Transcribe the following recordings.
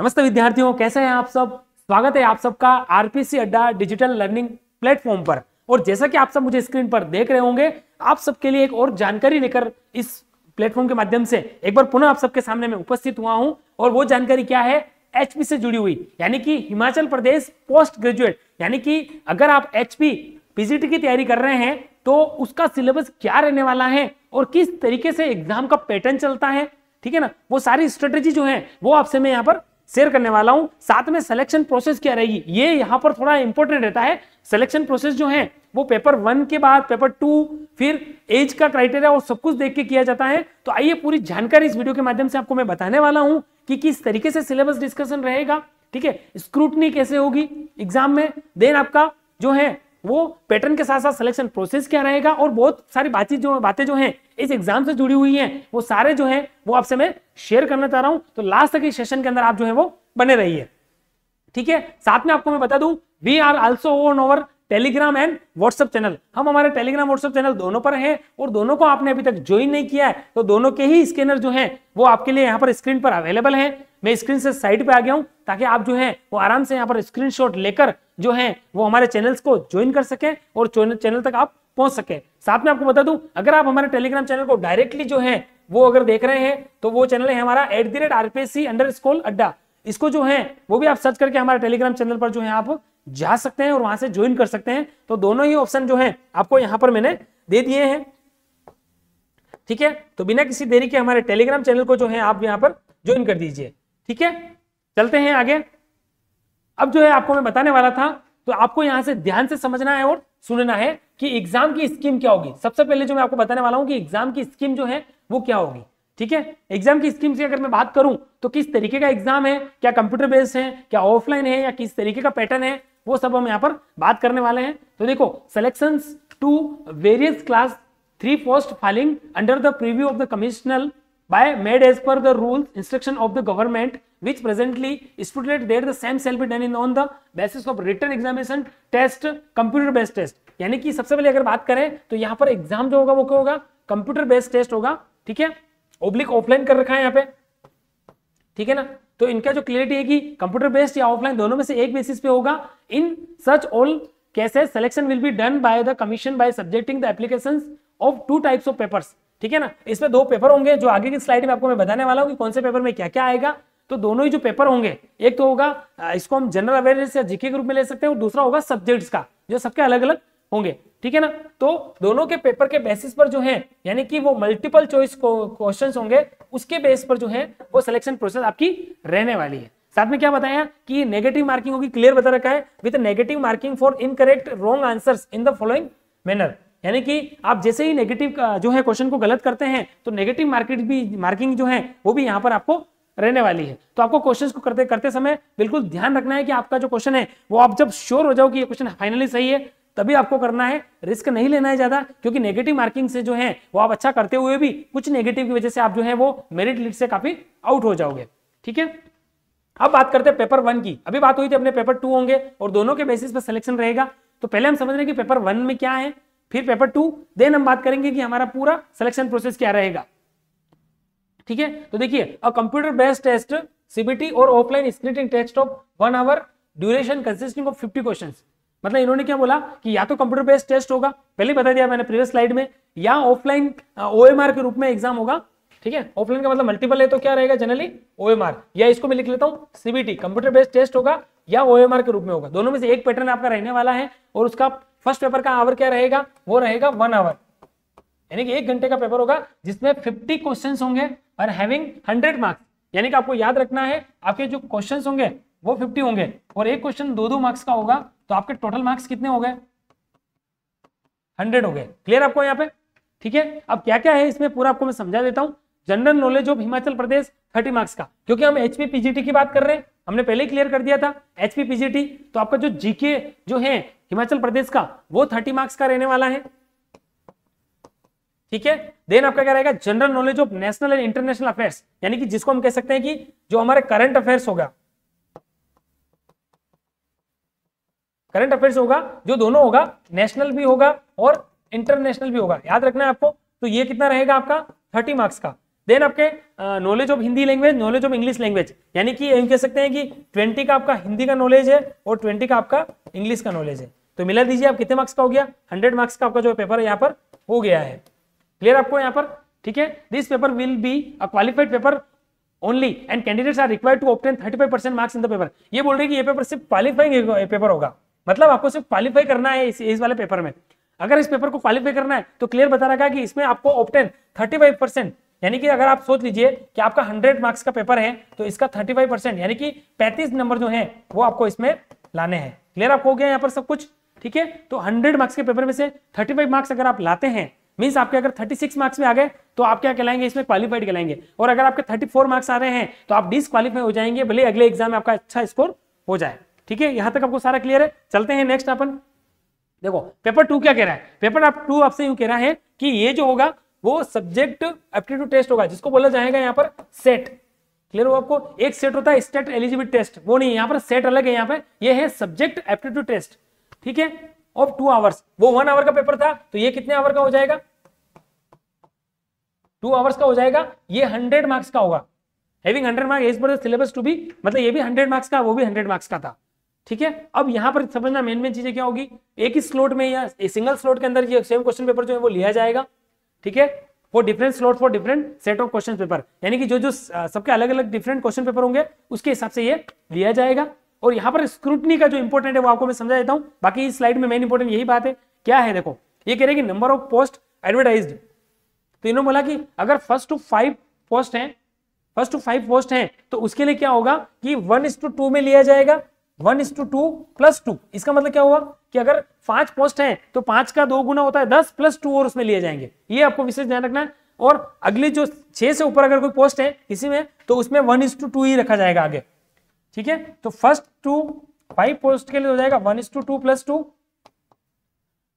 नमस्ते विद्यार्थियों कैसे हैं आप सब स्वागत है आप सबका आरपीसी अड्डा डिजिटल लर्निंग प्लेटफॉर्म पर और जैसा कि आप सब मुझे स्क्रीन पर देख रहे होंगे आप सबके लिए एक और जानकारी लेकर इस प्लेटफॉर्म के माध्यम से एक बार पुनः आप सबके सामने में उपस्थित हुआ हूं और वो जानकारी क्या है एचपी से जुड़ी हुई यानी कि हिमाचल प्रदेश पोस्ट ग्रेजुएट यानी कि अगर आप एचपी पीजीटी की तैयारी कर रहे हैं तो उसका सिलेबस क्या रहने वाला है और किस तरीके से एग्जाम का पैटर्न चलता है ठीक है ना वो सारी स्ट्रेटेजी जो है वो आपसे मैं यहाँ पर शेयर करने वाला हूं साथ में सिलेक्शन प्रोसेस क्या रहेगी ये यहां पर थोड़ा इंपॉर्टेंट रहता है सिलेक्शन प्रोसेस जो है वो पेपर वन के बाद पेपर टू फिर एज का क्राइटेरिया और सब कुछ देख के किया जाता है तो आइए पूरी जानकारी इस वीडियो के माध्यम से आपको मैं बताने वाला हूं कि किस तरीके से सिलेबस डिस्कशन रहेगा ठीक है स्क्रूटनी कैसे होगी एग्जाम में देन आपका जो है वो पैटर्न के साथ साथ सिलेक्शन प्रोसेस क्या रहेगा और बहुत सारी बातचीत जो बातें जो हैं इस एग्जाम से जुड़ी हुई हैं वो सारे जो हैं वो आपसे मैं शेयर करना चाह रहा हूं तो लास्ट तक इस सेशन के अंदर आप जो है वो बने रहिए ठीक है साथ में आपको मैं बता दूं we are also on over Telegram and WhatsApp channel हम हमारे टेलीग्राम व्हाट्सएप चैनल दोनों पर हैं और दोनों को आपने अभी तक ज्वाइन नहीं किया है तो दोनों के ही स्कैनर जो हैं वो आपके लिए यहाँ पर स्क्रीन पर अवेलेबल हैं मैं स्क्रीन से साइड पे आ गया हूँ ताकि आप जो हैं वो आराम से यहाँ पर स्क्रीनशॉट लेकर जो हैं वो हमारे चैनल्स को ज्वाइन कर सके और चैनल तक आप पहुंच सके साथ में आपको बता दूं अगर आप हमारे टेलीग्राम चैनल को डायरेक्टली जो है वो अगर देख रहे हैं तो वो चैनल है हमारा at the rate RPSC underscore Adda इसको जो है वो भी आप सर्च करके हमारे टेलीग्राम चैनल पर जो है आप जा सकते हैं और वहां से ज्वाइन कर सकते हैं तो दोनों ही ऑप्शन जो है आपको यहां पर मैंने दे दिए हैं ठीक है तो बिना किसी देरी के हमारे टेलीग्राम चैनल को जो है आप यहां पर ज्वाइन कर दीजिए ठीक है चलते हैं आगे अब जो है आपको मैं बताने वाला था तो आपको यहां से ध्यान से समझना है और सुनना है कि एग्जाम की स्कीम क्या होगी सबसे पहले जो मैं आपको बताने वाला हूं कि एग्जाम की स्कीम जो है वो क्या होगी ठीक है एग्जाम की स्कीम से अगर मैं बात करूं तो किस तरीके का एग्जाम है क्या कंप्यूटर बेस्ड है क्या ऑफलाइन है या किस तरीके का पैटर्न है वो सब हम यहाँ पर बात करने वाले हैं तो देखो selection to various class three first filling under the purview of the commission by made as per the rules instruction of the government which presently stipulate that the same shall be done in on the basis of written examination test computer based test यानी कि सबसे पहले अगर बात करें तो यहाँ पर एग्जाम जो होगा वो क्या होगा कंप्यूटर बेस्ड टेस्ट होगा ठीक है ओब्लिक ऑफलाइन कर रखा है यहाँ पे ठीक है ना तो इनका जो क्लियरिटी है कि कंप्यूटर बेस्ड या ऑफलाइन दोनों में से एक बेसिस पे होगा in such all cases selection will be done by the commission by subjecting the application of two types of papers ठीक है ना इसमें दो पेपर होंगे जो आगे की स्लाइड में आपको मैं बताने वाला हूँ कि कौन से पेपर में क्या क्या आएगा तो दोनों ही जो पेपर होंगे एक तो होगा इसको हम जनरल अवेयरनेस या जीके के रूप में ले सकते हैं और दूसरा होगा सब्जेक्ट्स का जो सबके अलग अलग होंगे ठीक है ना तो दोनों के पेपर के बेसिस पर जो है यानी कि वो मल्टीपल चॉइस क्वेश्चंस होंगे उसके बेस पर जो है वो सिलेक्शन प्रोसेस आपकी रहने वाली है साथ में क्या बताया कि नेगेटिव मार्किंग होगी क्लियर बता रखा है with negative marking for incorrect wrong answers in the following manner यानी कि आप जैसे ही नेगेटिव जो है क्वेश्चन को गलत करते हैं तो नेगेटिव मार्केट भी मार्किंग जो है वो भी यहाँ पर आपको रहने वाली है तो आपको क्वेश्चंस को करते करते समय बिल्कुल ध्यान रखना है कि आपका जो क्वेश्चन है वो आप जब श्योर हो जाओ कि ये क्वेश्चन फाइनली सही है तभी आपको करना है रिस्क नहीं लेना है ज्यादा क्योंकि नेगेटिव मार्किंग से जो है वो आप अच्छा करते हुए भी कुछ नेगेटिव की वजह से आप जो है वो मेरिट लिस्ट से काफी आउट हो जाओगे ठीक है अब बात करते हैं पेपर वन की अभी बात हुई थी अपने पेपर टू होंगे और दोनों के बेसिस पर सिलेक्शन रहेगा तो पहले हम समझ रहे हैं कि पेपर वन में क्या है फिर पेपर टू देन हम बात करेंगे कि हमारा पूरा सिलेक्शन प्रोसेस क्या रहेगा ठीक है तो देखिए a computer based test CBT और offline screening test of one hour duration consisting of fifty question मतलब इन्होंने क्या बोला कि या तो कंप्यूटर बेस्ड टेस्ट होगा पहले बता दिया मैंने प्रीवियस स्लाइड में या ऑफलाइन ओ के रूप में एग्जाम होगा ठीक है ऑफलाइन का मतलब मल्टीपल है तो क्या रहेगा जनरली ओ या इसको मैं लिख लेता हूँ सीबीटी कंप्यूटर बेस्ड टेस्ट होगा या ओ के रूप में होगा दोनों में से एक पैटर्न आपका रहने वाला है और उसका फर्स्ट पेपर का आवर क्या रहेगा वो रहेगा वन आवर यानी कि एक घंटे का पेपर होगा जिसमें फिफ्टी क्वेश्चन होंगे और हैविंग हंड्रेड मार्क्स यानी कि आपको याद रखना है आपके जो क्वेश्चन होंगे वो फिफ्टी होंगे और एक क्वेश्चन दो दो मार्क्स का होगा तो आपके टोटल मार्क्स कितने हो गए हंड्रेड हो गए क्लियर आपको यहाँ पे ठीक है अब क्या क्या है इसमें पूरा आपको मैं समझा देता हूँ general knowledge of Himachal Pradesh thirty marks का क्योंकि हम एचपी पीजीटी की बात कर रहे हैं हमने पहले ही क्लियर कर दिया था एचपी पीजीटी तो आपका जो जीके जो है हिमाचल प्रदेश का वो थर्टी मार्क्स का रहने वाला है ठीक है देन आपका क्या रहेगा general knowledge of national and international affairs यानी कि जिसको हम कह सकते हैं कि जो हमारे करंट अफेयर्स होगा करंट अफेयर्स होगा जो दोनों होगा नेशनल भी होगा और इंटरनेशनल भी होगा याद रखना है आपको तो ये कितना रहेगा आपका थर्टी मार्क्स का देन आपके knowledge of Hindi language knowledge of English language यानी कि हम कह सकते हैं कि ट्वेंटी का आपका हिंदी का नॉलेज है और ट्वेंटी का आपका इंग्लिश का नॉलेज है तो मिला दीजिए आप कितने मार्क्स का हो गया हंड्रेड मार्क्स का आपका जो पेपर है यहाँ पर हो गया है क्लियर आपको यहाँ पर ठीक है this paper will be a qualified paper only and candidates are required to obtain five percent marks in the paper ये बोल रहे कि ये पेपर सिर्फ क्वालिफाइंग पेपर होगा मतलब आपको सिर्फ क्वालिफाई करना है इस, इस वाले पेपर में अगर इस पेपर को क्वालिफाई करना है तो क्लियर बता रखा है कि इसमें आपको ऑप्टेन फाइव परसेंट यानी कि अगर आप सोच लीजिए कि आपका हंड्रेड मार्क्स का पेपर है तो इसका फाइव परसेंट यानी कि पैंतीस नंबर जो है वो आपको इसमें लाने हैं क्लियर आपको हो गया यहाँ पर सब कुछ ठीक है तो 100 मार्क्स के पेपर में से 35 मार्क्स अगर आप लाते हैं मीन्स आपके अगर 36 मार्क्स में आ गए तो आप क्या कहलाएंगे इसमें क्वालिफाइड कहलाएंगे और अगर आपके 34 मार्क्स आ रहे हैं तो आप डिसक्वालीफाई हो जाएंगे भले अगले एग्जाम में आपका अच्छा स्कोर हो जाए ठीक है यहां तक आपको सारा क्लियर है चलते हैं नेक्स्ट अपन देखो पेपर टू क्या कह रहा है पेपर आप टू आपसे यू कह रहा है कि ये जो होगा वो सब्जेक्ट एप्टीट्यूड टेस्ट होगा जिसको बोला जाएगा यहाँ पर सेट क्लियर हो आपको एक सेट होता है स्टेट एलिजिबिलिटी टेस्ट वो नहीं यहाँ पर सेट अलग है यहाँ पे ये है सब्जेक्ट एप्टीट्यूड टेस्ट ठीक है ऑफ टू आवर्स वो वन आवर का पेपर था तो ये कितने आवर का हो जाएगा टू आवर्स का हो जाएगा ये हंड्रेड मार्क्स का होगा हैविंग हंड्रेड मार्क्स पर सिलेबस टू बी मतलब ये भी हंड्रेड मार्क्स का वो भी हंड्रेड मार्क्स का था ठीक है अब यहां पर समझना मेन मेन चीजें क्या होगी एक ही स्लोट में या सिंगल स्लोट के अंदर ये सेम क्वेश्चन पेपर जो है वो लिया जाएगा ठीक है for different slot for different set of question paper यानी कि जो जो सबके अलग अलग डिफरेंट क्वेश्चन पेपर होंगे उसके हिसाब से ये लिया जाएगा और यहां पर स्क्रूटनी का जो इंपोर्टेंट है वो आपको मैं समझा देता हूं बाकी इस स्लाइड में मेन इंपोर्टेंट यही बात है क्या है देखो ये कह रहे कि नंबर ऑफ पोस्ट एडवर्टाइज तो इन्होंने बोला कि अगर फर्स्ट टू फाइव पोस्ट है फर्स्ट टू फाइव पोस्ट है तो उसके लिए क्या होगा कि वन इस टू टू में लिया जाएगा वन इस टू टू प्लस टू इसका मतलब क्या हुआ कि अगर पांच पोस्ट है तो पांच का दो गुना होता है दस प्लस टू और उसमें लिए जाएंगे ये आपको विशेष ध्यान रखना है और अगली जो छह से ऊपर अगर कोई पोस्ट है किसी में तो उसमें वन इस टू टू ही रखा जाएगा आगे ठीक है तो फर्स्ट टू फाइव पोस्ट के लिए हो जाएगा one is to two plus two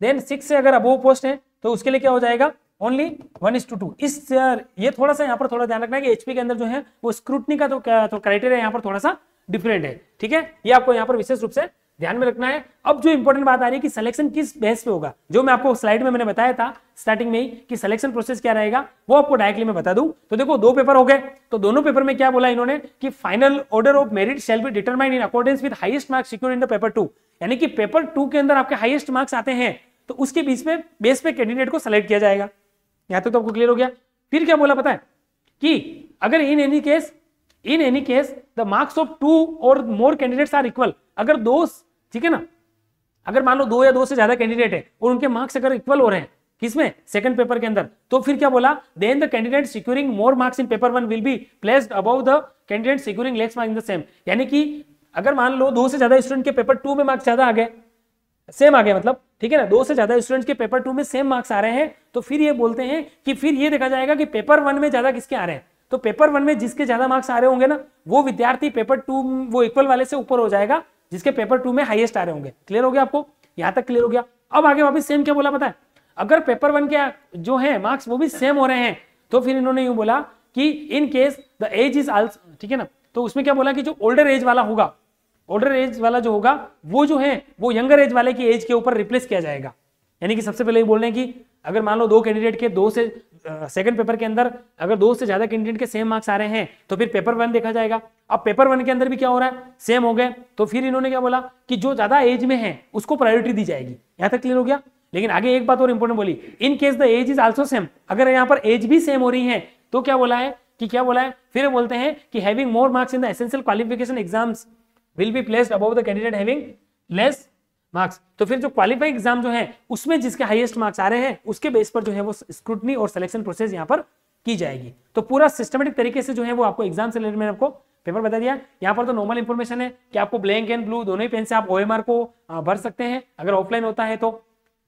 then six से अगर अब पोस्ट है तो उसके लिए क्या हो जाएगा only one is to two इस ये थोड़ा सा यहाँ पर थोड़ा ध्यान रखना है कि एचपी के अंदर जो है वो स्क्रूटनी का तो, तो क्राइटेरिया यहाँ पर थोड़ा सा डिफरेंट है ठीक है ये आपको यहाँ पर विशेष रूप से ध्यान में रखना है अब जो इंपॉर्टेंट बात आ रही है कि सिलेक्शन किस बेस पे होगा जो मैं आपको स्लाइड में मैंने बताया था स्टार्टिंग में ही कि सिलेक्शन प्रोसेस क्या रहेगा वो आपको डायरेक्टली मैं बता दूं तो देखो दो पेपर हो गए तो दोनों पेपर में क्या बोला इन्होंने कि final order of merit shall be determined in accordance with highest marks secure in the paper two यानी कि पेपर टू के अंदर आपके हाइएस्ट मार्क्स आते हैं तो उसके बीच में बेस पे कैंडिडेट को सिलेक्ट किया जाएगा यहां तक तो आपको क्लियर हो गया फिर क्या बोला पता है कि अगर in any case in any case the marks of two और मोर कैंडिडेट्स आर इक्वल अगर दो ठीक है ना अगर मान लो दो या दो से ज्यादा कैंडिडेट है और उनके मार्क्स अगर इक्वल हो रहे हैं किसमें सेकंड पेपर के अंदर तो फिर क्या बोला then the candidate securing more marks in paper one will be placed above the candidate securing less mark in the same यानी कि अगर मान लो दो से ज्यादा स्टूडेंट के पेपर टू में मार्क्स ज्यादा आ गए सेम आ गए मतलब ठीक है ना दो से ज्यादा स्टूडेंट्स के पेपर टू में सेम मार्क्स आ रहे हैं तो फिर ये बोलते हैं कि फिर ये देखा जाएगा कि पेपर वन में ज्यादा किसके आ रहे हैं तो पेपर वन में जिसके ज्यादा मार्क्स आ रहे होंगे ना वो विद्यार्थी पेपर टू वो इक्वल वाले से ऊपर हो जाएगा जिसके पेपर टू में हाइएस्ट आ रहे होंगे क्लियर हो गया आपको यहां तक क्लियर हो गया अब आगे वापिस सेम क्या बोला पता है अगर पेपर वन के जो है मार्क्स वो भी सेम हो रहे हैं तो फिर इन्होंने यूं बोला कि in case the age is also ठीक है ना तो उसमें क्या बोला कि जो ओल्डर एज वाला होगा ओल्डर एज वाला जो होगा वो जो है वो यंगर एज वाले की एज के ऊपर रिप्लेस किया जाएगा यानी कि सबसे पहले ये बोल रहे हैं कि अगर मान लो दो कैंडिडेट के दो से सेकंड पेपर के अंदर अगर दो से ज्यादा कैंडिडेट के सेम मार्क्स आ रहे हैं तो फिर पेपर वन देखा जाएगा अब पेपर वन के अंदर भी क्या हो रहा है सेम हो गए तो फिर इन्होंने क्या बोला कि जो ज्यादा एज में है उसको प्रायोरिटी दी जाएगी यहां तक क्लियर हो गया लेकिन आगे एक बात और इंपोर्टेंट बोली in case the age is also same अगर यहाँ पर एज भी सेम हो रही है तो क्या बोला है कि क्या बोला है फिर बोलते हैं कि having more marks in the essential qualification exams will be placed above the candidate having less marks तो फिर जो क्वालिफाइंग एग्जाम जो है उसमें जिसके हाईएस्ट मार्क्स आ रहे हैं उसके बेस पर जो है वो स्क्रूटनी और सिलेक्शन प्रोसेस यहाँ पर की जाएगी तो पूरा सिस्टमेटिक तरीके से जो है वो आपको एग्जाम से रिलेटेड मैंने आपको पेपर बता दिया यहाँ पर तो नॉर्मल इन्फॉर्मेशन है कि आपको ब्लैंक एंड ब्लू दोनों ही पेन से आप ओ को भर सकते हैं अगर ऑफलाइन होता है तो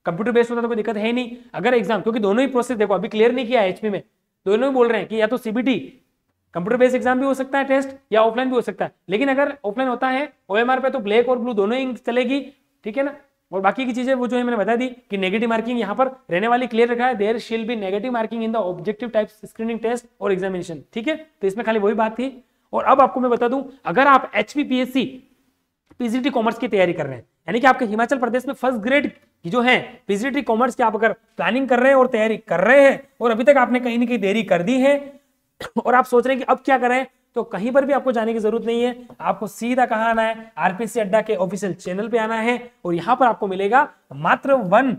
कंप्यूटर बेस्ड होता है तो कोई दिक्कत है नहीं अगर एग्जाम क्योंकि दोनों ही प्रोसेस देखो अभी क्लियर नहीं किया है एचपी में दोनों ही बोल रहे हैं कि या तो सीबीटी कंप्यूटर बेस्ड एग्जाम भी हो सकता है टेस्ट या ऑफलाइन भी हो सकता है लेकिन अगर ऑफलाइन होता है ओएमआर पे तो ब्लैक और ब्लू दोनों ही चलेगी ठीक है ना और बाकी की चीजें वो जो है मैंने बता दी कि नेगेटिव मार्किंग यहाँ पर रहने वाली क्लियर रखा है there shall be negative marking in the objective type screening test और एग्जामिनेशन ठीक है तो इसमें खाली वही बात थी और अब आपको मैं बता दूं अगर आप एच पीजीटी कॉमर्स की तैयारी कर रहे हैं यानी कि आपके हिमाचल प्रदेश में फर्स्ट ग्रेड की जो है पीजीटी कॉमर्स की आप अगर प्लानिंग कर रहे हैं और तैयारी कर रहे हैं और अभी तक आपने कहीं ना कहीं देरी कर दी है और आप सोच रहे हैं कि अब क्या करें तो कहीं पर भी आपको जाने की जरूरत नहीं है आपको सीधा कहा आना है आरपीसी अड्डा के ऑफिशियल चैनल पे आना है और यहां पर आपको मिलेगा मात्र वन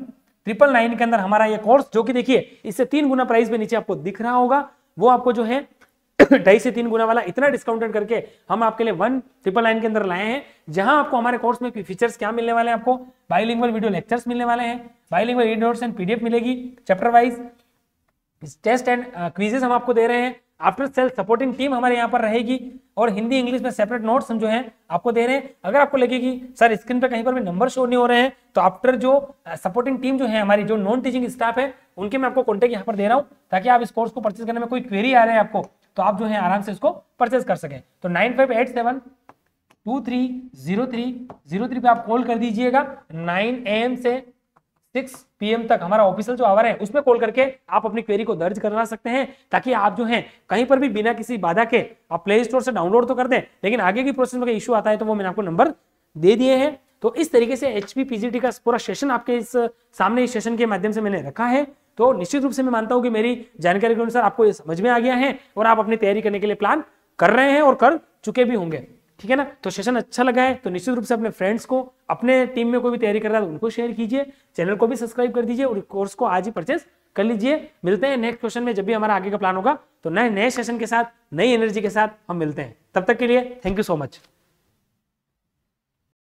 ट्रिपल नाइन के अंदर हमारा ये कोर्स जो कि देखिए इससे तीन गुना प्राइस में नीचे आपको दिख रहा होगा वो आपको जो है ढाई से तीन गुना वाला इतना डिस्काउंटेड करके हम आपके लिए वन ट्रिपल नाइन के अंदर लाए हैं जहां आपको हमारे कोर्स में फीचर्स क्या मिलने वाले हैं आपको बायोलिंग वीडियो लेक्चर्स मिलने वाले हैं बायोलिंगल एंड पीडीएफ मिलेगी chapter wise test and quizzes हम आपको दे रहे हैं आफ्टर सेल सपोर्टिंग टीम हमारे यहाँ पर रहेगी और हिंदी इंग्लिश में सेपरेट नोट्स हम जो है आपको दे रहे हैं अगर आपको लगेगी सर स्क्रीन पर कहीं पर भी नंबर शो नहीं हो रहे हैं तो आफ्टर जो सपोर्टिंग uh, टीम जो है हमारी जो नॉन टीचिंग स्टाफ है उनके मैं आपको कॉन्टेक्ट यहाँ पर दे रहा हूँ ताकि आप इस कोर्स को परचेज करने में कोई क्वेरी आ रहा है आपको तो आप जो है आराम से इसको परचेज कर सकें तो nine five eight seven two three zero three zero three पे आप कॉल कर दीजिएगा नाइन ए एम से सिक्स पी तक हमारा ऑफिशियल जो आवर है उसमें कॉल करके आप अपनी क्वेरी को दर्ज करवा सकते हैं ताकि आप जो है कहीं पर भी बिना किसी बाधा के आप प्ले स्टोर से डाउनलोड तो कर दें लेकिन आगे की प्रोसेस में इशू आता है तो वो मैंने आपको नंबर दे दिए हैं तो इस तरीके से एच पी का पूरा सेशन आपके इस सामने इस सेशन के माध्यम से मैंने रखा है तो निश्चित रूप से मैं मानता हूं कि मेरी जानकारी के अनुसार आपको ये समझ में आ गया है और आप अपनी तैयारी करने के लिए प्लान कर रहे हैं और कर चुके भी होंगे ठीक है ना तो सेशन अच्छा लगा है तो निश्चित रूप से अपने फ्रेंड्स को अपने टीम में कोई भी तैयारी कर रहा है तो उनको शेयर कीजिए चैनल को भी सब्सक्राइब कर दीजिए और कोर्स को आज ही परचेस कर लीजिए मिलते हैं नेक्स्ट क्वेश्चन में जब भी हमारा आगे का प्लान होगा तो नए नए सेशन के साथ नई एनर्जी के साथ हम मिलते हैं तब तक के लिए थैंक यू सो मच